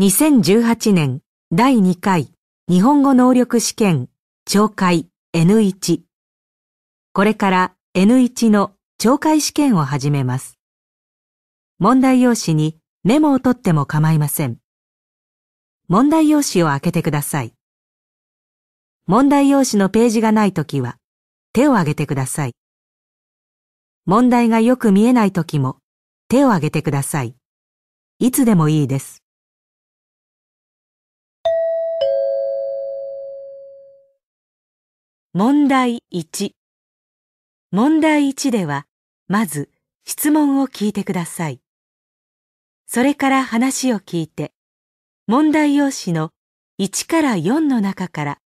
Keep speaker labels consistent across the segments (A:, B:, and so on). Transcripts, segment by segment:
A: 2018年第2回日本語能力試験懲戒 N1 これから N1 の懲戒試験を始めます。問題用紙にメモを取っても構いません。問題用紙を開けてください。問題用紙のページがないときは手を挙げてください。問題がよく見えないときも
B: 手を挙げてください。いつでもいいです。
A: 問題1問題1ではまず質問を聞いてくださいそれから話を聞いて問題用紙の1から4の中から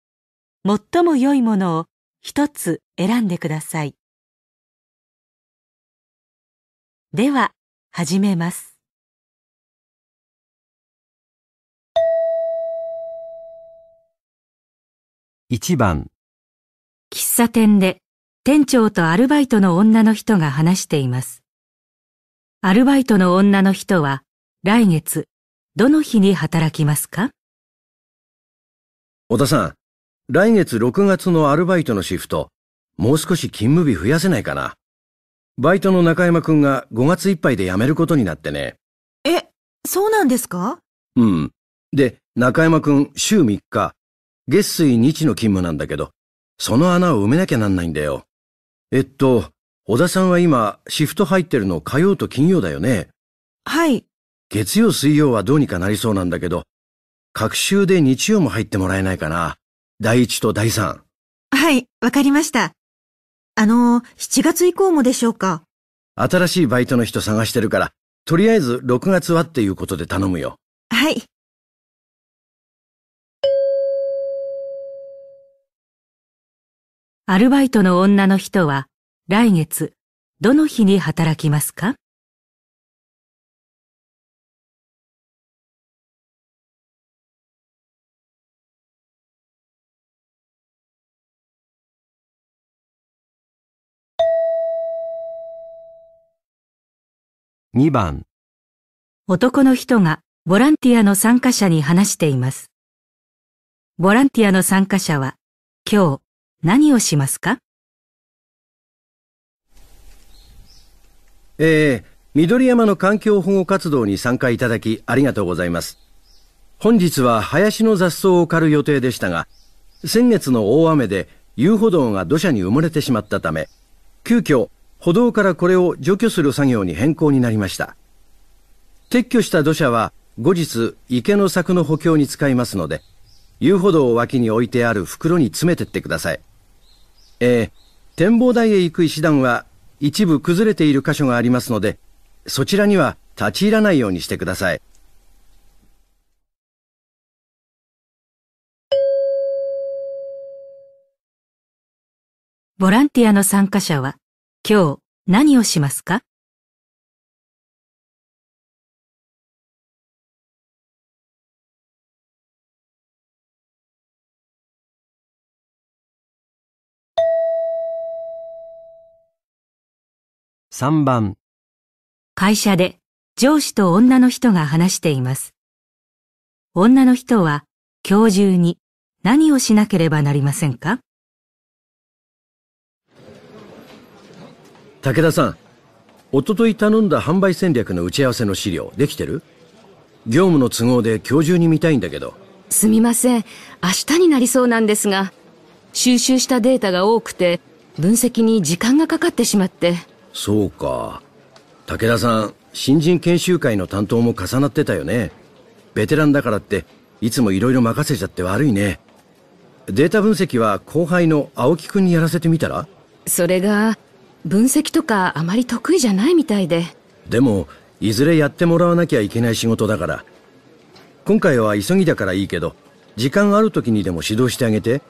A: 最も良いものを一つ選んでくださいでは
B: 始めます
C: 1番
A: 喫茶店で店長とアルバイトの女の人が話しています。アルバイトの女の人は来月どの日に働きますか
D: 小田さん、来月6月のアルバイトのシフト、もう少し勤務日増やせないかな。バイトの中山くんが5月いっぱいで辞めることになってね。
E: え、そうなんですか
D: うん。で、中山くん週3日、月水日の勤務なんだけど、その穴を埋めなきゃなんないんだよ。えっと、小田さんは今、シフト入ってるの火曜と金曜だよね。はい。月曜水曜はどうにかなりそうなんだけど、各週で日曜も入ってもらえないかな。第一と第三。
E: はい、わかりました。あの、7月以降もでしょうか。
D: 新しいバイトの人探してるから、とりあえず6月はっていうことで頼むよ。
E: はい。
A: アルバイトの女の人は来月どの日に働きますか2番男の人がボランティアの参加者に話しています。ボランティアの参加者は今日何をしますか
D: えー、緑山の環境保護活動に参加いただきありがとうございます。本日は林の雑草を刈る予定でしたが、先月の大雨で遊歩道が土砂に埋もれてしまったため、急遽歩道からこれを除去する作業に変更になりました。撤去した土砂は後日池の柵の補強に使いますので、遊歩道を脇に置いてある袋に詰めてってください。えー、展望台へ行く石段は一部崩れている箇所がありますので、そちらには立ち入らないようにしてください。
B: ボランティアの参加者は今日何をしますか
A: 3番会社で上司と女の人が話しています。女の人は今日中に何をしなければなりませんか
D: 武田さん、おととい頼んだ販売戦略の打ち合わせの資料できてる業務の都合で今日中に見たいんだけど。
F: すみません。明日になりそうなんですが、収集したデータが多くて、分析に時間がかかってしまって。
D: そうか。武田さん、新人研修会の担当も重なってたよね。ベテランだからって、いつもいろいろ任せちゃって悪いね。データ分析は後輩の青木くんにやらせてみたら
F: それが、分析とかあまり得意じゃないみたいで。
D: でも、いずれやってもらわなきゃいけない仕事だから。今回は急ぎだからいいけど、時間ある時にでも指導してあげて。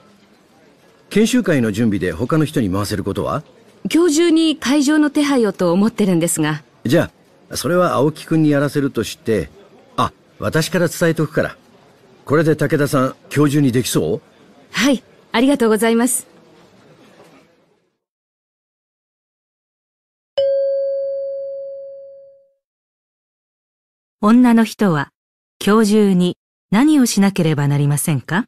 D: 研修会の準備で他の人に回せることは
F: 今日中に会場の手配をと思ってるんですが。
D: じゃあ、それは青木くんにやらせるとして、あ、私から伝えとくから。これで武田さん、今日中にできそう
F: はい、ありがとうございます。
B: 女の人は今日中に何をしなければなりませんか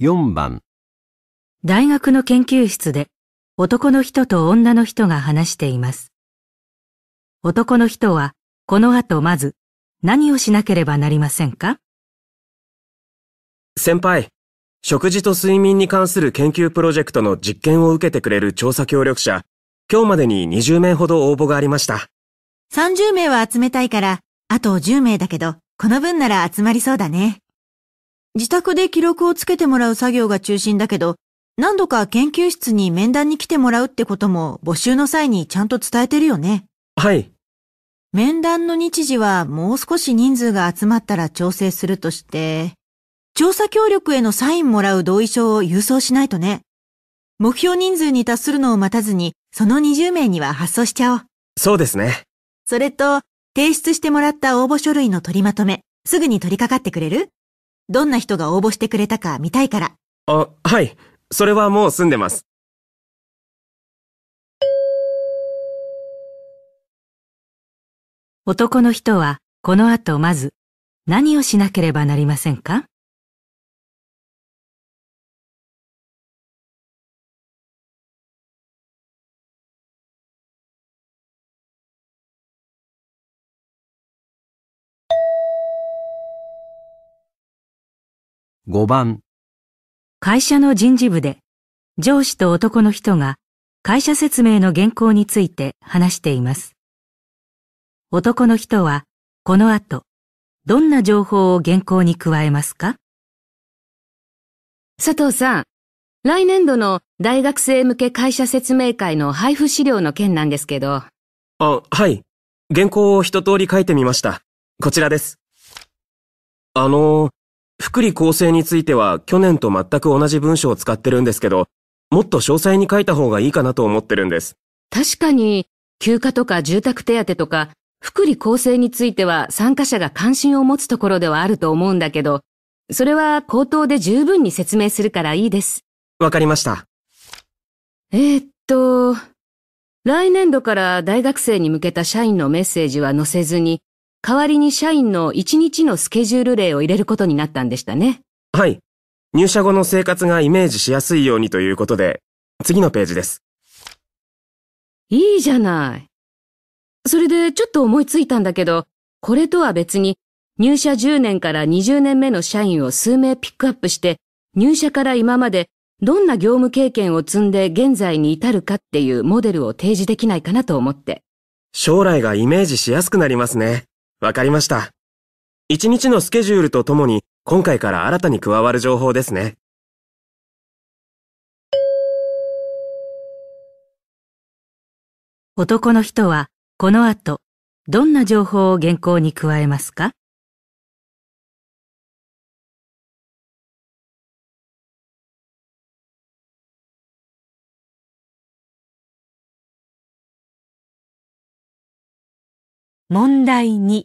C: 4番
A: 大学の研究室で男の人と女の人が話しています。男の人はこの後まず何をしなければなりませんか
G: 先輩、食事と睡眠に関する研究プロジェクトの実験を受けてくれる調査協力者、今日までに20名ほど応募がありました。30名
E: は集めたいから、あと10名だけど、この分なら集まりそうだね。自宅で記録をつけてもらう作業が中心だけど、何度か研究室に面談に来てもらうってことも募集の際にちゃんと伝えてるよね。はい。面談の日時はもう少し人数が集まったら調整するとして、調査協力へのサインもらう同意書を郵送しないとね。目標人数に達するのを待たずに、その20名には発送しちゃおう。
G: そうですね。
E: それと、提出してもらった応募書類の取りまとめ、すぐに取り掛かってくれるどんな人が応募してくれたか見たいから。
G: あ、はい。それはもう済んでます。
B: 男の人はこの後まず何をしなければなりませんか
A: 5番会社の人事部で上司と男の人が会社説明の原稿について話しています。男の人はこの後どんな情報を原稿に加えますか
F: 佐藤さん、来年度の大学生向け会社説明会の配布資料の件なんですけど。
G: あ、はい。原稿を一通り書いてみました。こちらです。あの、福利厚生については去年と全く同じ文章を使ってるんですけど、もっと詳細に書いた方がいいかなと思ってるんです。
F: 確かに、休暇とか住宅手当とか、福利厚生については参加者が関心を持つところではあると思うんだけど、それは口頭で十分に説明するからいいです。
G: わかりました。
F: えー、っと、来年度から大学生に向けた社員のメッセージは載せずに、代わりに社員の1日のスケジュール例を入れることになったんでしたね。
G: はい。入社後の生活がイメージしやすいようにということで、次のページです。
F: いいじゃない。それでちょっと思いついたんだけど、これとは別に入社10年から20年目の社員を数名ピックアップして、入社から今までどんな業務経験を積んで現在に
G: 至るかっていうモデルを提示できないかなと思って。将来がイメージしやすくなりますね。わかりました。一日のスケジュールとともに、今回から新たに
C: 加わる情報ですね。
B: 男の人は、この後、どんな情報を原稿に加えますか問
A: 題2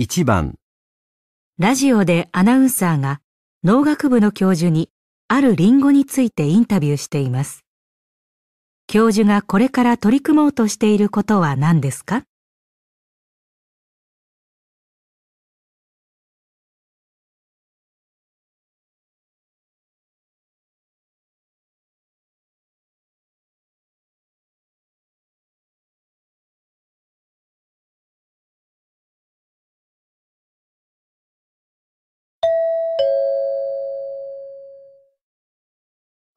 C: 1番
A: ラジオでアナウンサーが農学部の教授にあるリンゴについてインタビューしています。教授がこれから取り組もうとしていることは何ですか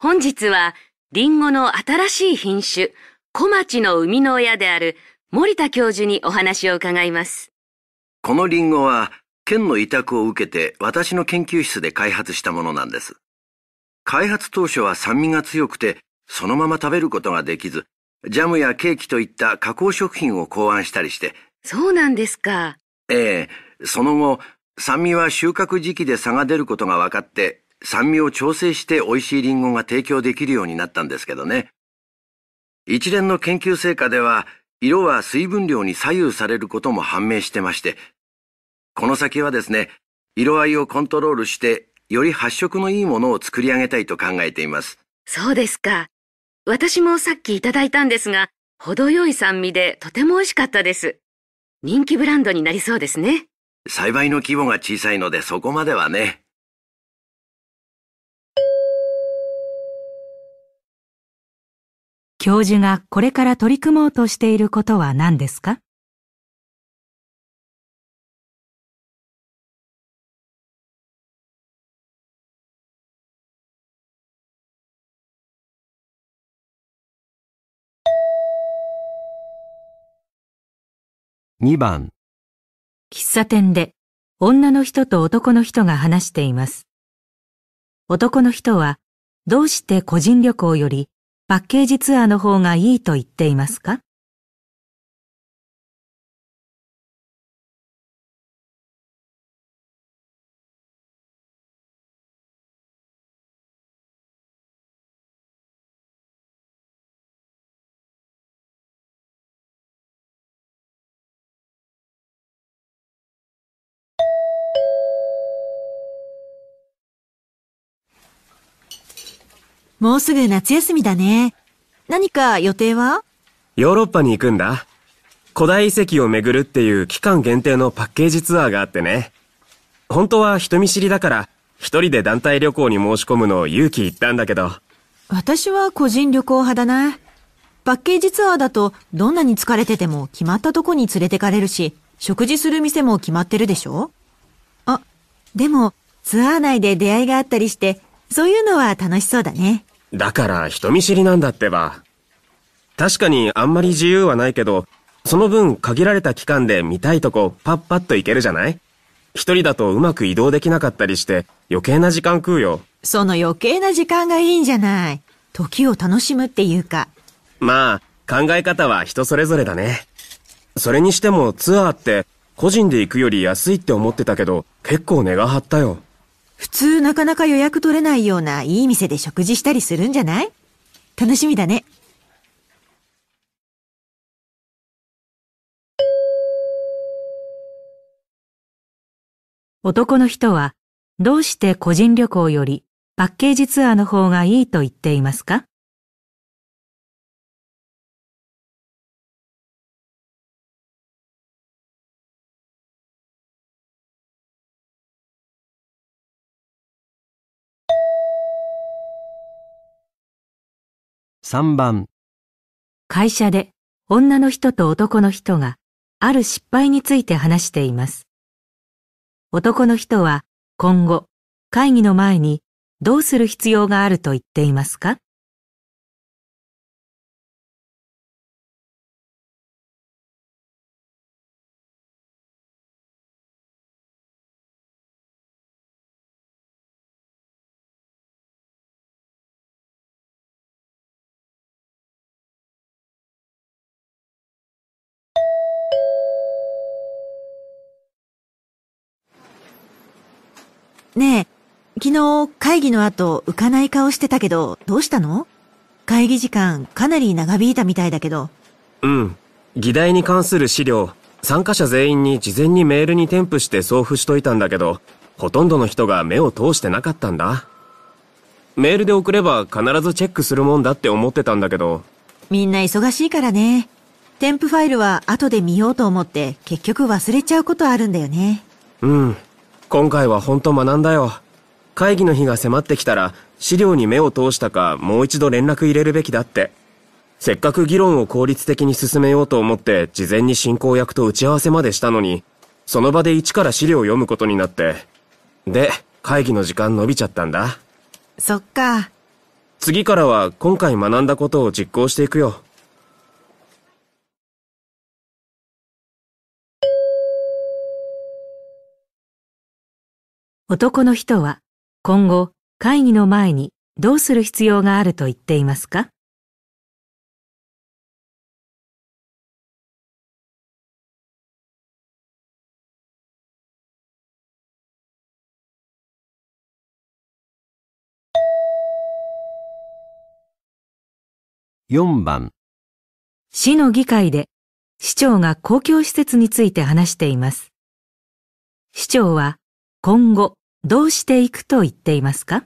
F: 本日は、リンゴの新しい品種、小町の生みの親である森田教授にお話を伺います。
D: このリンゴは、県の委託を受けて私の研究室で開発したものなんです。開発当初は酸味が強くて、そのまま食べることができず、ジャムやケーキといった加工食品を考案したりして。
F: そうなんですか。
D: ええその後、酸味は収穫時期で差が出ることが分かって、酸味を調整して美味しいリンゴが提供できるようになったんですけどね。一連の研究成果では、色は水分量に左右されることも判明してまして、この先はですね、色合いをコントロールして、より発色のいいものを作り上げたいと考えています。
F: そうですか。私もさっきいただいたんですが、程よい酸味でとても美味しかったです。人気ブランドになりそうですね。
D: 栽培の規模が小さいのでそこまではね。
B: 教授がこれから取り組もうとしていることは何ですか
C: 2番
A: 喫茶店で女の人と男の人が話しています。男の人はどうして個人旅行よりパッケージツアーの方
B: がいいと言っていますか
E: もうすぐ夏休みだね。何か予定は
G: ヨーロッパに行くんだ。古代遺跡を巡るっていう期間限定のパッケージツアーがあってね。本当は人見知りだから、一人で団体旅行に申し込むのを勇気言ったんだけど。
E: 私は個人旅行派だな。パッケージツアーだと、どんなに疲れてても決まったとこに連れてかれるし、食事する店も決まってるでしょあ、でも、ツアー内で出会いがあったりして、そういうのは楽しそうだね。
G: だから人見知りなんだってば。確かにあんまり自由はないけど、その分限られた期間で見たいとこパッパッと行けるじゃない一人だとうまく移動できなかったりして余計な時間食うよ。
E: その余計な時間がいいんじゃない。時を楽しむっていうか。
G: まあ、考え方は人それぞれだね。それにしてもツアーって個人で行くより安いって思ってたけど結構値が張ったよ。
E: 普通なかなか予約取れないようないい店で食事したりするんじゃない楽しみだね。
A: 男の人はどうして個人旅行よりパッケージツアーの方がいいと言っていますか3番会社で女の人と男の人がある失敗について話しています。男の人は今後会議の前に
B: どうする必要があると言っていますか
E: ねえ、昨日会議の後浮かない顔してたけど、どうしたの会議時間かなり長引いたみたいだけど。
G: うん。議題に関する資料、参加者全員に事前にメールに添付して送付しといたんだけど、ほとんどの人が目を通してなかったんだ。メールで送れば必ずチェックするもんだって思ってたんだけど。み
E: んな忙しいからね。添付ファイルは後で見ようと思って結局忘れちゃうことあるんだよね。
G: うん。今回はほんと学んだよ。会議の日が迫ってきたら、資料に目を通したか、もう一度連絡入れるべきだって。せっかく議論を効率的に進めようと思って、事前に進行役と打ち合わせまでしたのに、その場で一から資料を読むことになって。で、会議の時間伸びちゃったんだ。そっか。次からは今回学んだことを実行していくよ。
A: 男の人は今後会議の前にどうする必要があると言っていますか4番市の議会で市長が公共施設について話しています。市長は今後どうしていくと言っていますか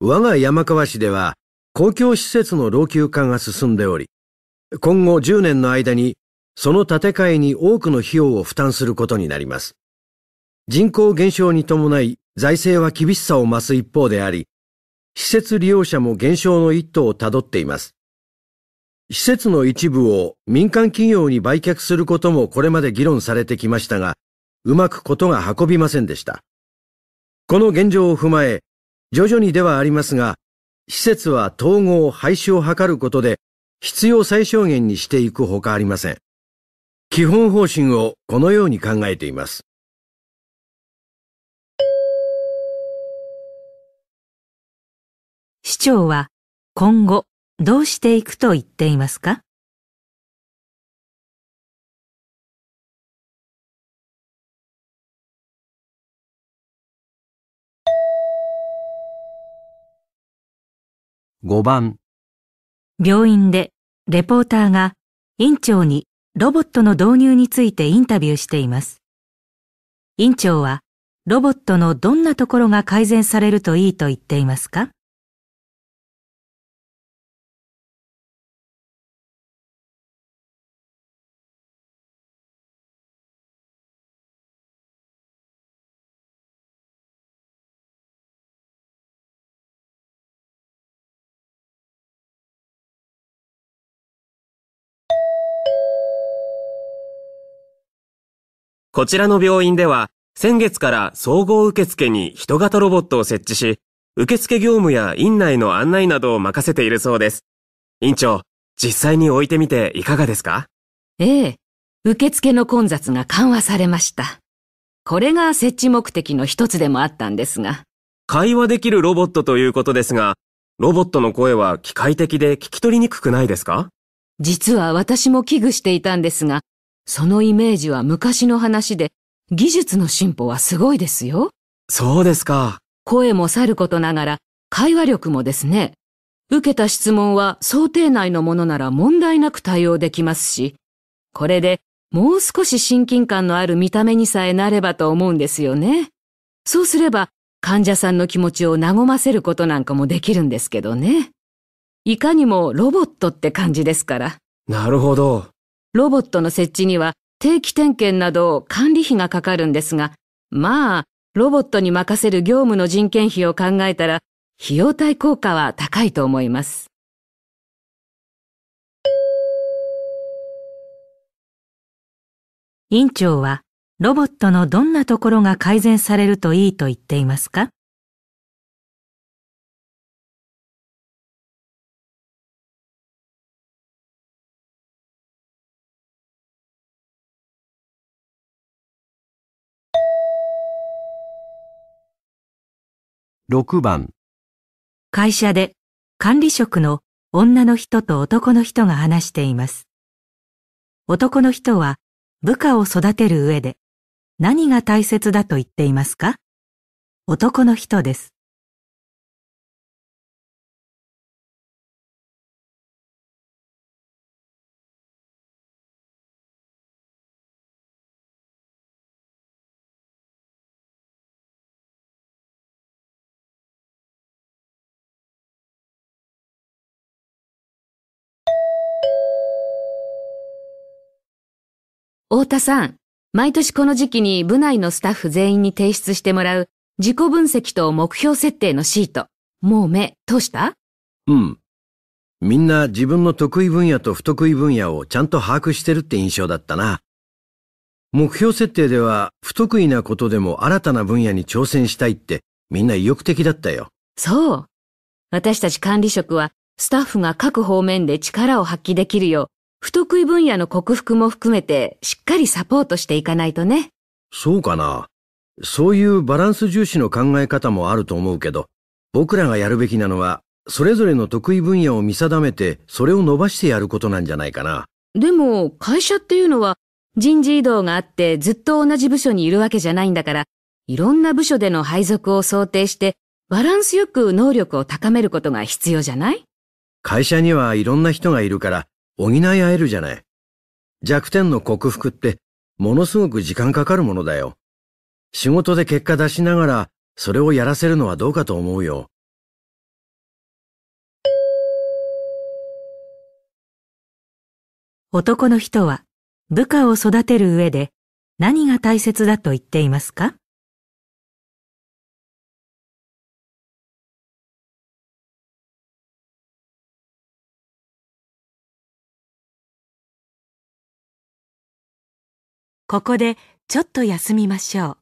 D: 我が山川市では公共施設の老朽化が進んでおり、今後10年の間にその建て替えに多くの費用を負担することになります。人口減少に伴い財政は厳しさを増す一方であり、施設利用者も減少の一途をたどっています。施設の一部を民間企業に売却することもこれまで議論されてきましたが、うまくことが運びませんでした。この現状を踏まえ、徐々にではありますが、施設は統合廃止を図ることで必要最小限にしていくほかありません。基本方針をこのように考えています。
B: 市長は今後どうしていくと言っていますか
C: 5番
A: 病院でレポーターが院長にロボットの導入についてインタビューしています。院長はロボットのどんなところが改善されるといいと言っていますか
G: こちらの病院では、先月から総合受付に人型ロボットを設置し、受付業務や院内の案内などを任せているそうです。院長、実際に置いてみていかがですか
F: ええ、受付の混雑が緩和されました。これが設置目的の一つでもあったんですが。
G: 会話できるロボットということですが、ロボットの声は機械的で聞き取りにくくないですか
F: 実は私も危惧していたんですが、そのイメージは昔の話で、技術の進歩はすごいですよ。そうですか。声もさることながら、会話力もですね。受けた質問は想定内のものなら問題なく対応できますし、これでもう少し親近感のある見た目にさえなればと思うんですよね。そうすれば患者さんの気持ちを和ませることなんかもできるんですけどね。いかにもロボットって感じですから。
G: なるほど。
F: ロボットの設置には定期点検など管理費がかかるんですが、まあ、ロボットに任せる業務の人件費を考えたら、費用対効果は高いと思います。
B: 院長は、ロボットのどんなところが改善されるといいと言っていますか
C: 6番
A: 会社で管理職の女の人と男の人が話しています。男の人は部下を育てる上で何が大切だと言っていますか男の人です。
F: 太田さん、毎年この時期に部内のスタッフ全員に提出してもらう自己分析と目標設定のシート、もう目通した
D: うん。みんな自分の得意分野と不得意分野をちゃんと把握してるって印象だったな。目標設定では不得意なことでも新たな分野に挑戦したいってみんな意欲的だったよ。そう。私たち管
F: 理職はスタッフが各方面で力を発揮できるよ不得意分野の克服も含めてしっかりサポートしていかないとね。
D: そうかな。そういうバランス重視の考え方もあると思うけど、僕らがやるべきなのは、それぞれの得意分野を見定めて、それを伸ばしてやることなんじゃないかな。
F: でも、会社っていうのは、人事異動があってずっと同じ部署にいるわけじゃないんだから、いろんな部署での配属を想定して、バランスよく能力を高めることが必要
D: じゃない会社にはいろんな人がいるから、補い合えるじゃない。弱点の克服ってものすごく時間かかるものだよ。仕事で結果出しながらそれをやらせるのはどうかと思うよ。
A: 男の人は部下を育てる上で何が大切だと言っていますかここでちょっと休みましょう。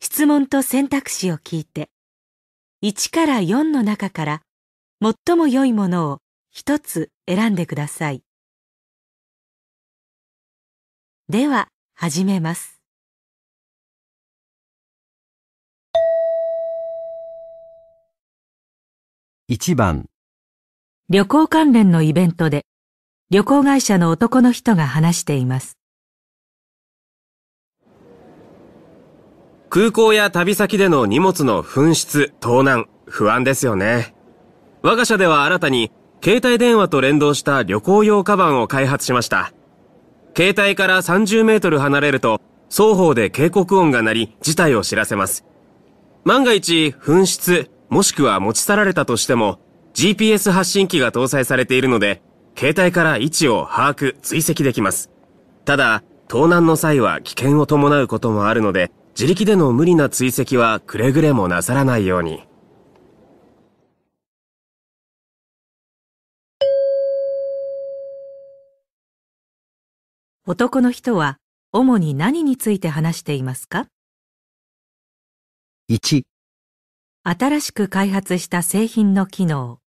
A: 質問と選択肢を聞いて、1から4の中から最も良いものを1つ選んでください。では、始めます。
C: 1番
B: 旅行関連のイベントで
A: 旅行会社の男の人が話しています。
G: 空港や旅先での荷物の紛失、盗難、不安ですよね。我が社では新たに、携帯電話と連動した旅行用カバンを開発しました。携帯から30メートル離れると、双方で警告音が鳴り、事態を知らせます。万が一、紛失、もしくは持ち去られたとしても、GPS 発信機が搭載されているので、携帯から位置を把握、追跡できます。ただ、盗難の際は危険を伴うこともあるので、自力での無理な追跡はくれぐれもなさらないように。
B: 男の人は主に何について話していますか ?1 新しく開発した製品の機能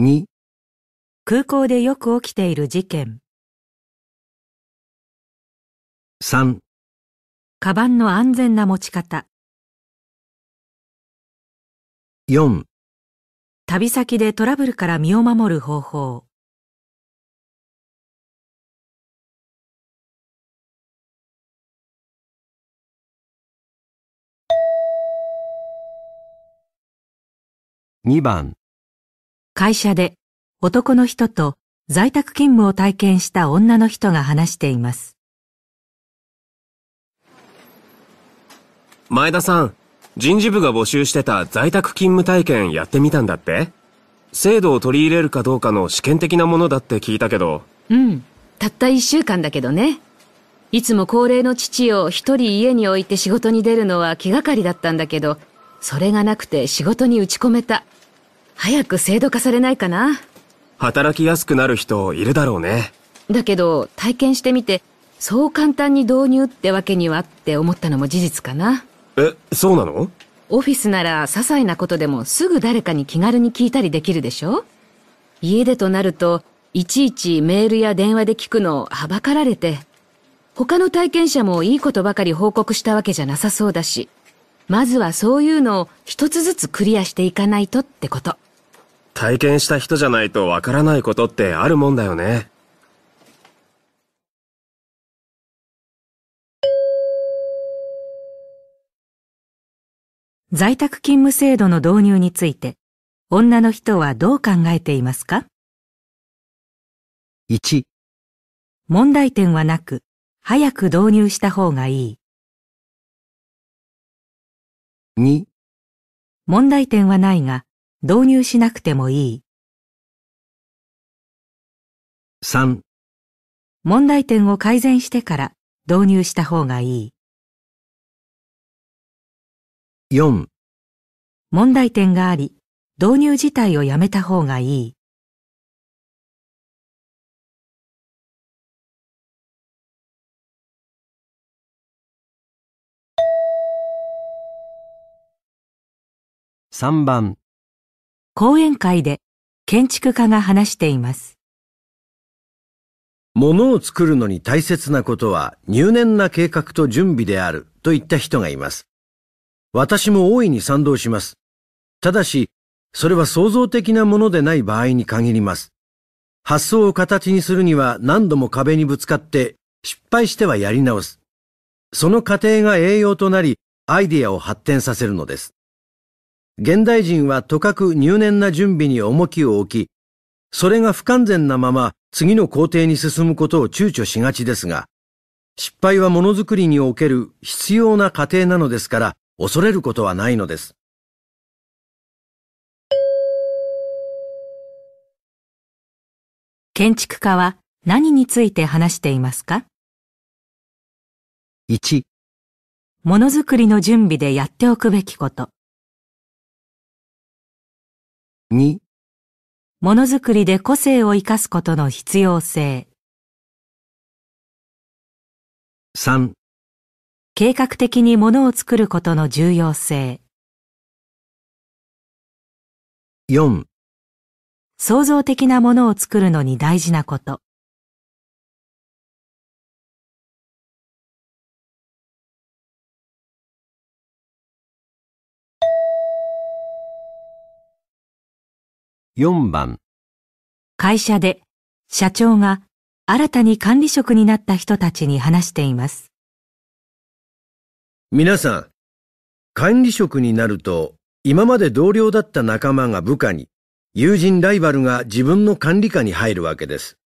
B: 2空港でよく起きている事件3カバンの安全な持ち方4旅先でトラブルから身を守る方法
C: 2番
A: 会社で男の人と在宅勤務を体験した女の人が話していま
G: す前田さん、人事部が募集してた在宅勤務体験やってみたんだって制度を取り入れるかどうかの試験的なものだって聞いたけど。
F: うん。たった一週間だけどね。いつも高齢の父を一人家に置いて仕事に出るのは気がかりだったんだけど、それがなくて仕事に打ち込めた。早く制度化されないかな。
G: 働きやすくなる人いるだろうね。
F: だけど、体験してみて、そう簡単に導入ってわけにはって思ったのも事実かな。
G: え、そうなの
F: オフィスなら些細なことでもすぐ誰かに気軽に聞いたりできるでしょ家でとなると、いちいちメールや電話で聞くのをはばかられて、他の体験者もいいことばかり報告したわけじゃなさそうだし、まずはそういうのを一つずつクリアしていかないとってこと。
G: 体験した人じゃないとわからないことってあるもんだよね。
A: 在宅勤務制度の導入について、女の人はどう考えていますか ?1、問題点はな
B: く、早く導入した方がいい。2、問題点はないが、導入しなくてもいい。3、問題点を改善
A: してから導入した方がいい。4問題点があり、導入自体をやめた方がい
B: い。
C: 3番
B: 講演会で建
A: 築家が話しています。
D: 物を作るのに大切なことは入念な計画と準備であるといった人がいます。私も大いに賛同します。ただし、それは創造的なものでない場合に限ります。発想を形にするには何度も壁にぶつかって失敗してはやり直す。その過程が栄養となり、アイディアを発展させるのです。現代人はとかく入念な準備に重きを置き、それが不完全なまま次の工程に進むことを躊躇しがちですが、失敗はものづくりにおける必要な過程なのですから、恐れることはないのです。
A: 建築家は何について話していますか ?1 ものづくりの準備でやっておく
B: べきこと。2も
A: のづくりで個性を生かすことの必要性。3計画的にものを作ることの重要
B: 性。4創造的なものを作るのに大事なこと。
C: 4番
A: 会社で社長が新たに管理職になった人たちに話しています。
D: 皆さん、管理職になると、今まで同僚だった仲間が部下に、友人ライバルが自分の管理下に入るわけです。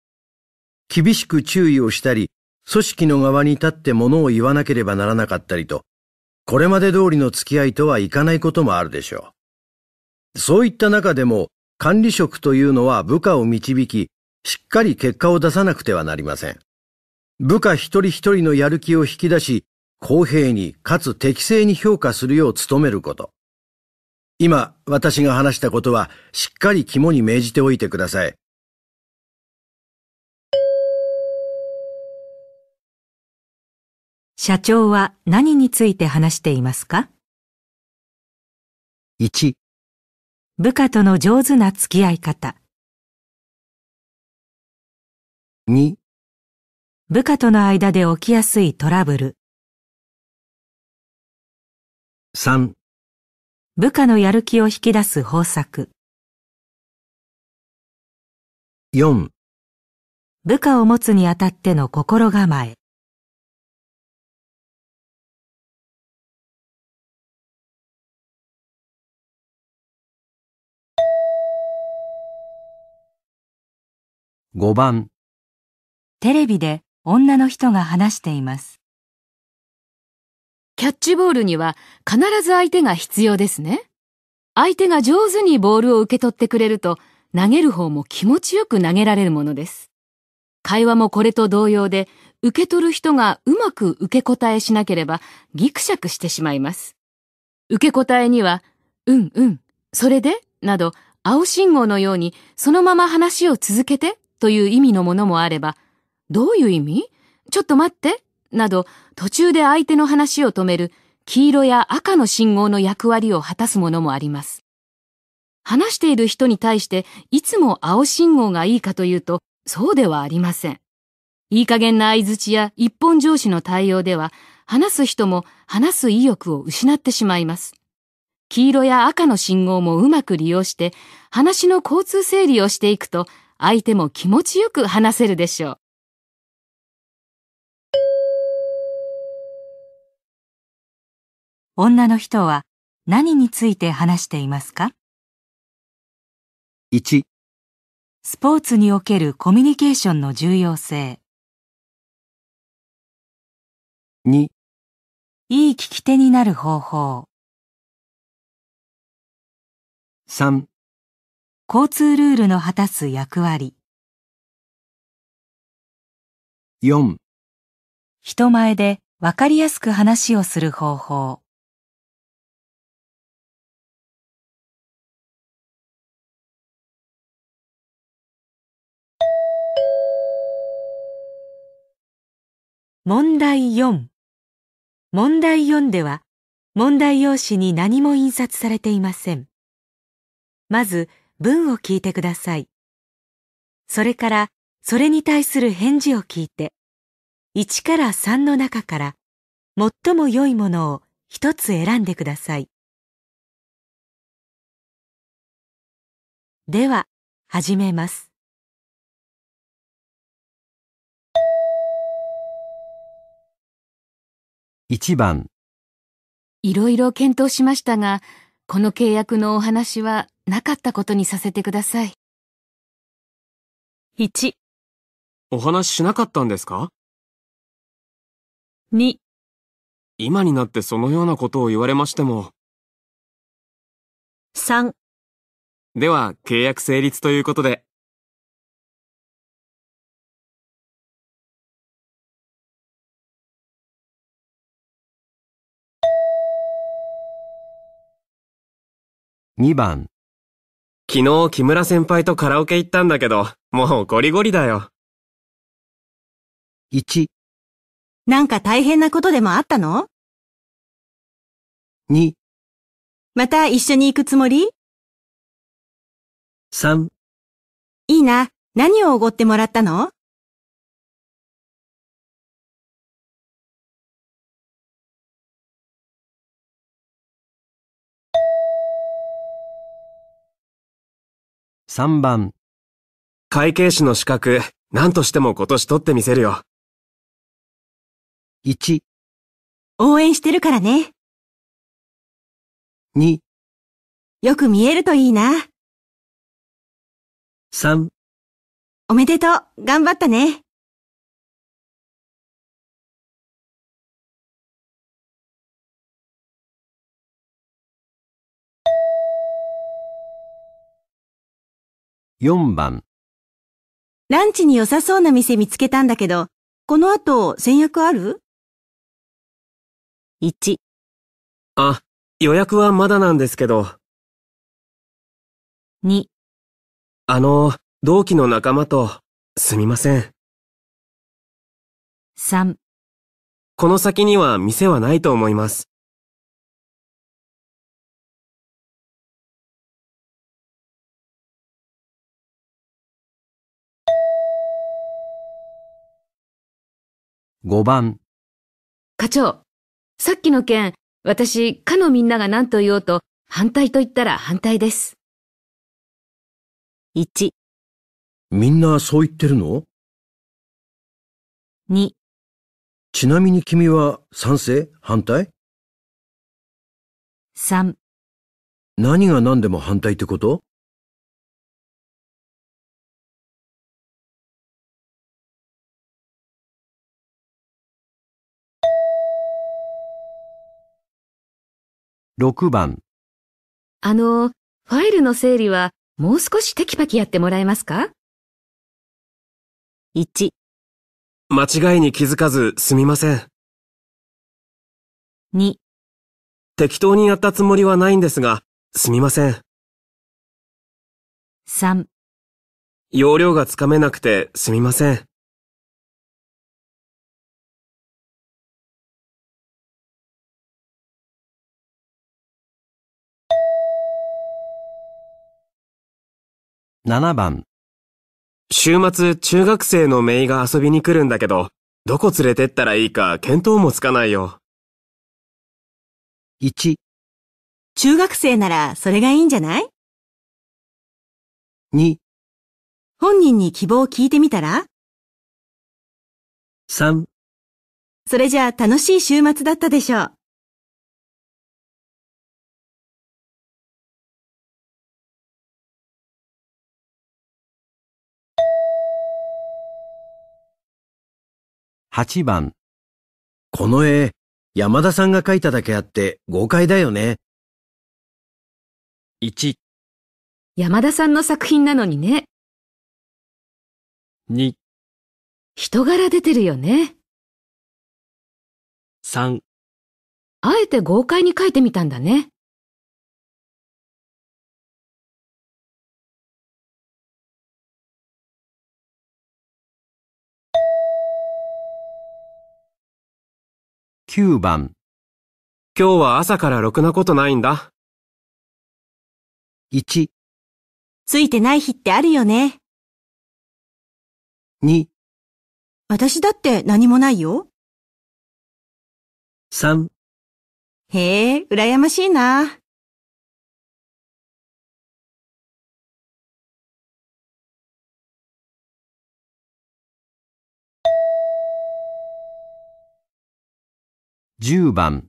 D: 厳しく注意をしたり、組織の側に立って物を言わなければならなかったりと、これまで通りの付き合いとはいかないこともあるでしょう。そういった中でも、管理職というのは部下を導き、しっかり結果を出さなくてはなりません。部下一人一人のやる気を引き出し、公平にかつ適正に評価するよう努めること。今、私が話したことは、しっかり肝に銘じておいてください。
A: 社長は何について話していますか ?1 部下との上手な付き合い方
B: 2部下との間で起きやすいトラブル三、部下のやる気を引き出す方策4部下を持つにあたっての心構え5番テレビで女の人が
F: 話していますキャッチボールには必ず相手が必要ですね。相手が上手にボールを受け取ってくれると、投げる方も気持ちよく投げられるものです。会話もこれと同様で、受け取る人がうまく受け答えしなければギクシャクしてしまいます。受け答えには、うんうん、それでなど、青信号のようにそのまま話を続けてという意味のものもあれば、どういう意味ちょっと待ってなど途中で相手の話を止める黄色や赤の信号の役割を果たすものもあります。話している人に対していつも青信号がいいかというとそうではありません。いい加減な相槌や一本上司の対応では話す人も話す意欲を失ってしまいます。黄色や赤の信号もうまく利用して話の交通整理をしていくと相手も気持ちよく話せるでしょう。
A: 女の人は何について話していますか ?1 スポーツにおけるコミュニケーションの重要性
B: 2いい聞き手になる方法3交通ルールの果たす役割4人前でわかりやすく話をする方法
A: 問題4問題4では問題用紙に何も印刷されていません。まず文を聞いてください。それからそれに対する返事を聞いて1から3の中から最も良いものを一つ選んでください。
B: では始めます。
C: 1番
A: いろいろ検討しましたが、この契約のお話はなかったことにさせてください。1、
C: お話ししなかったんですか
B: 2、今になってそのようなことを言われましても。3では、契約成立ということで。2番。昨日木村先輩とカラオケ行ったんだけど、もうゴリゴリだよ。1、なんか大変なことでもあったの2、また一緒に行くつもり3、いいな。何をおごってもらったの
C: 3番。会計士の資格、何としても今年取ってみせるよ。
B: 1、応援してるからね。2、よく見えるといいな。3、おめでとう、頑張ったね。
C: 4番
B: ランチに良さそうな店見つけたんだけど、この後先約ある ?1 あ、予約はまだなんですけど。2あの、同期の仲間と、すみません。3この先には店はないと思います。5番。課長、さっきの件、私、課のみんなが何と言おうと、反対と言ったら反対です。1。みんなそう言ってるの ?2。ちなみに君は賛成反対 ?3。何が何でも反対ってこと6番あの、ファイルの整理はもう少しテキパキやってもらえますか ?1、間違いに気づかずすみません。2、適当にやったつもりはないんですが、すみません。3、容量がつかめなくてすみません。
C: 7番。週末、中学生のメイが遊びに来るんだけど、どこ連れてったらいいか見当もつかないよ。1、
B: 中学生ならそれがいいんじゃない2、本人に希望を聞いてみたら3、それじゃあ楽しい週末だったでしょう。
C: 8番。この絵、山田さんが描いただけあって豪快だよね。1、
B: 山田さんの作品なのにね。2、人柄出てるよね。3、あえて豪快に描いてみたんだね。9番。今日は朝からろくなことないんだ。1、ついてない日ってあるよね。2、私だって何もないよ。3。へえ、羨ましいな。10番。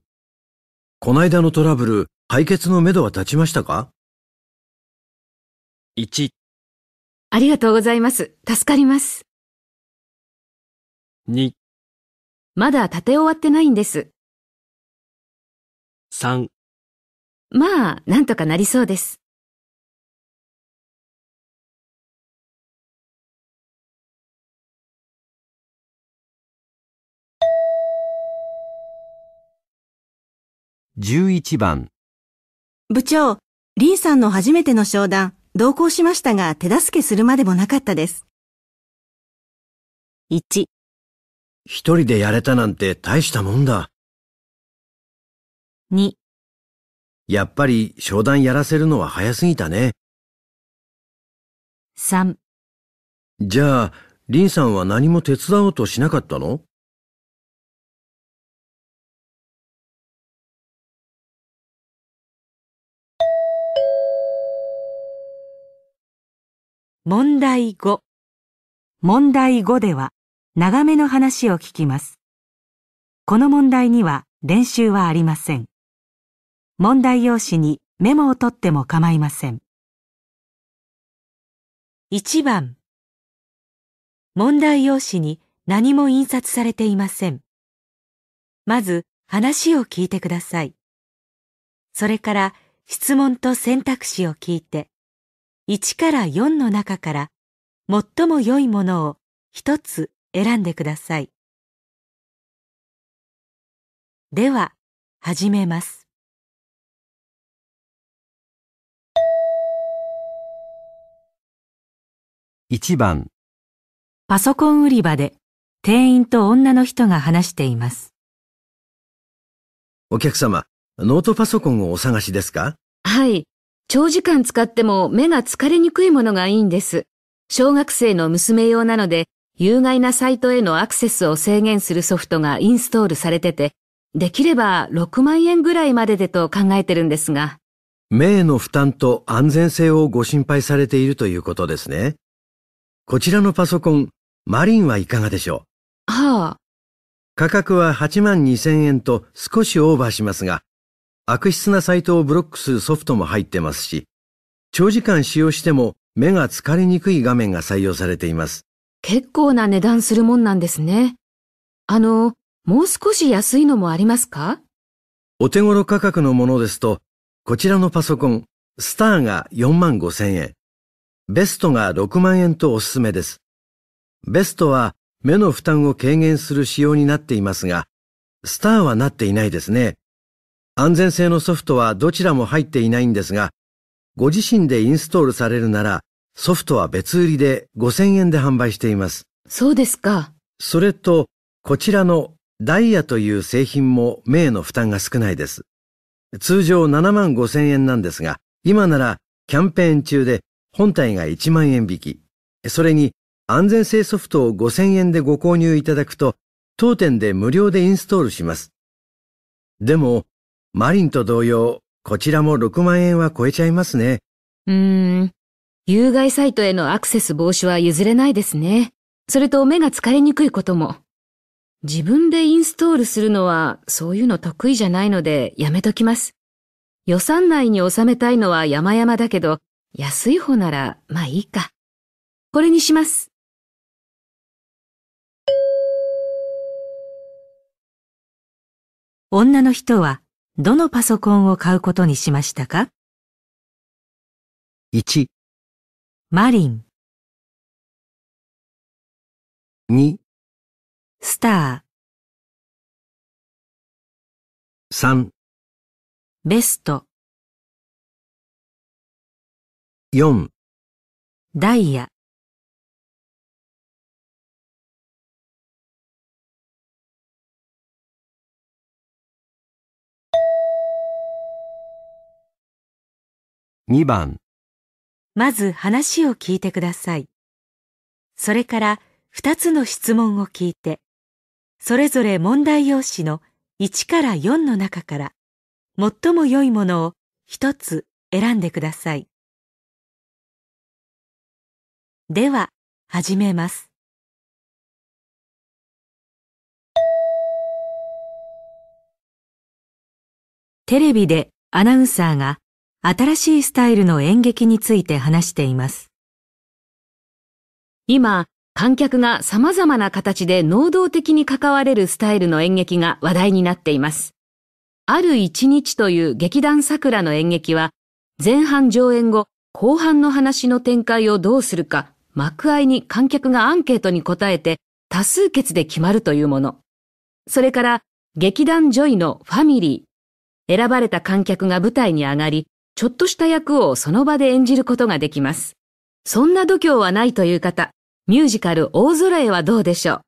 B: こないだのトラブル、解決のめどは立ちましたか ?1、ありがとうございます。助かります。2、まだ建て終わってないんです。3。まあ、なんとかなりそうです。
C: 11番
A: 部長、リーさんの初めての商談、同行しましたが手助けするまでもなかったです。
B: 1、一人でやれたなんて大したもんだ。2、やっ
D: ぱり商談やらせるのは早すぎたね。3、じゃあ、リンさんは何も手伝おうとしなかったの
A: 問題5。問題5では、長めの話を聞きます。この問題には練習はありません。問題用紙にメモを取っても構いません。1番。問題用紙に何も印刷されていません。まず話を聞いてください。それから質問と選択肢を聞いて、1から4の中から最も良いものを一つ選んでください。
B: では、始めます。
C: 1番
A: パソコン売り場で店員と女の人が話し
F: ています。
D: お客様、ノートパソコンをお探しですか
F: はい。長時間使っても目が疲れにくいものがいいんです。小学生の娘用なので、有害なサイトへのアクセスを制限するソフトがインストールされてて、できれば6万円ぐらいまででと考えてるんですが。
D: 目への負担と安全性をご心配されているということですね。こちらのパソコン、マリンはいかがでしょうはあ。価格は8万2000円と少しオーバーしますが、悪質なサイトをブロックするソフトも入ってますし、長時間使用しても目が疲れにくい画面が採用されています。
F: 結構な値段するもんなんですね。あの、もう少し安いのもありますか
D: お手頃価格のものですと、こちらのパソコン、スターが4万5千円、ベストが6万円とおすすめです。ベストは目の負担を軽減する仕様になっていますが、スターはなっていないですね。安全性のソフトはどちらも入っていないんですが、ご自身でインストールされるなら、ソフトは別売りで5000円で販売しています。そうですか。それと、こちらのダイヤという製品も名の負担が少ないです。通常7万5000円なんですが、今ならキャンペーン中で本体が1万円引き、それに安全性ソフトを5000円でご購入いただくと、当店で無料でインストールします。でも、マリンと同様、こちらも6万円は超えちゃいますね。
F: うーん。有害サイトへのアクセス防止は譲れないですね。それと目が疲れにくいことも。自分でインストールするのはそういうの得意じゃないのでやめときます。予算内に収めたいのは山々だけど、安い方ならまあいいか。これにします。
B: 女の人はどのパソコンを買うことにしましたか ?1、マリン、2、スター3、ベスト、4、ダイヤ。
C: 2番
A: まず話を聞いてください。それから2つの質問を聞いて、それぞれ問題用紙の1から4の中から、最も良いものを1つ選んでください。で
B: は、始めます。
A: テレビでアナウンサーが新しいスタイルの演劇について話しています。
F: 今、観客が様々な形で能動的に関われるスタイルの演劇が話題になっています。ある一日という劇団桜の演劇は、前半上演後、後半の話の展開をどうするか、幕合に観客がアンケートに答えて、多数決で決まるというもの。それから、劇団ジョイのファミリー。選ばれた観客が舞台に上がり、ちょっとした役をその場で演じることができます。そんな度胸はないという方、ミュージカル大空へはどうでしょ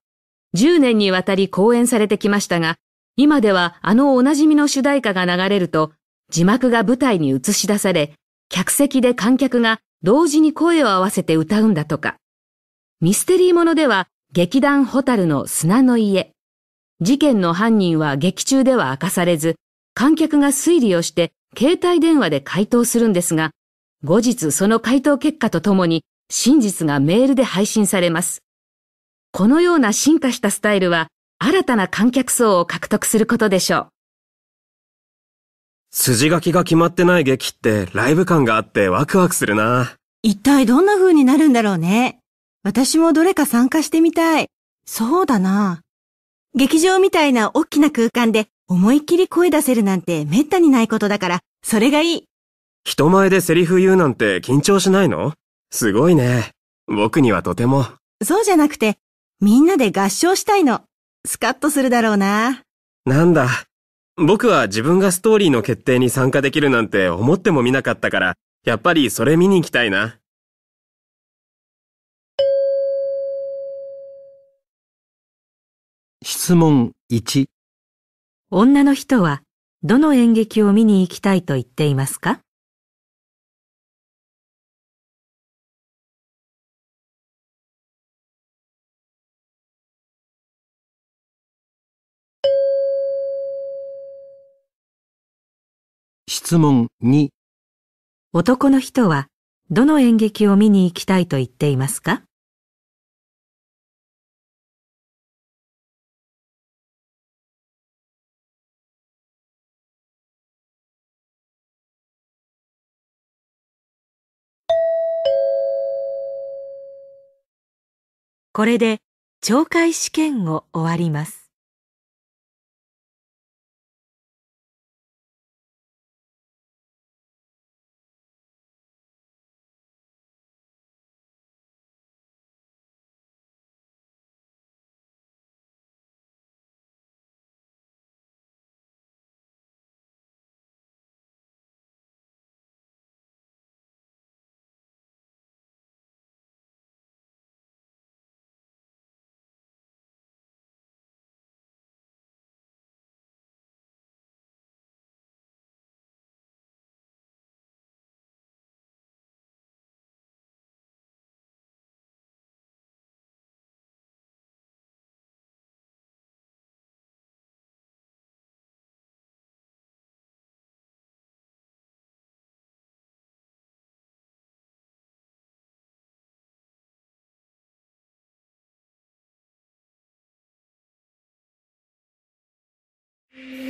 F: う。10年にわたり公演されてきましたが、今ではあのおなじみの主題歌が流れると、字幕が舞台に映し出され、客席で観客が同時に声を合わせて歌うんだとか。ミステリーものでは、劇団ホタルの砂の家。事件の犯人は劇中では明かされず、観客が推理をして携帯電話で回答するんですが、後日その回答結果とともに真実がメールで配信されます。このような進化したスタイルは新たな観客層を獲得することでしょう。
G: 筋書きが決まってない劇ってライブ感があってワクワクするな。
E: 一体どんな風になるんだろうね。私もどれか参加してみたい。そうだな。劇場みたいな大きな空間で思いっきり声出せるなんて滅多にないことだから、それがいい。
G: 人前でセリフ言うなんて緊張しないのすごいね。僕にはとても。
E: そうじゃなくて、みんなで合唱したいの。スカッとするだろうな。
G: なんだ。僕は自分がストーリーの決定に参加できるなんて思ってもみなかったから、やっぱりそれ見に行きたいな。
C: 質問1
A: 女の人はどの演劇を見に行きたいと言っていますか質問2男の人はどの演劇を見に行きたいと言っていますか
B: これで懲戒試験を終わります。Yeah.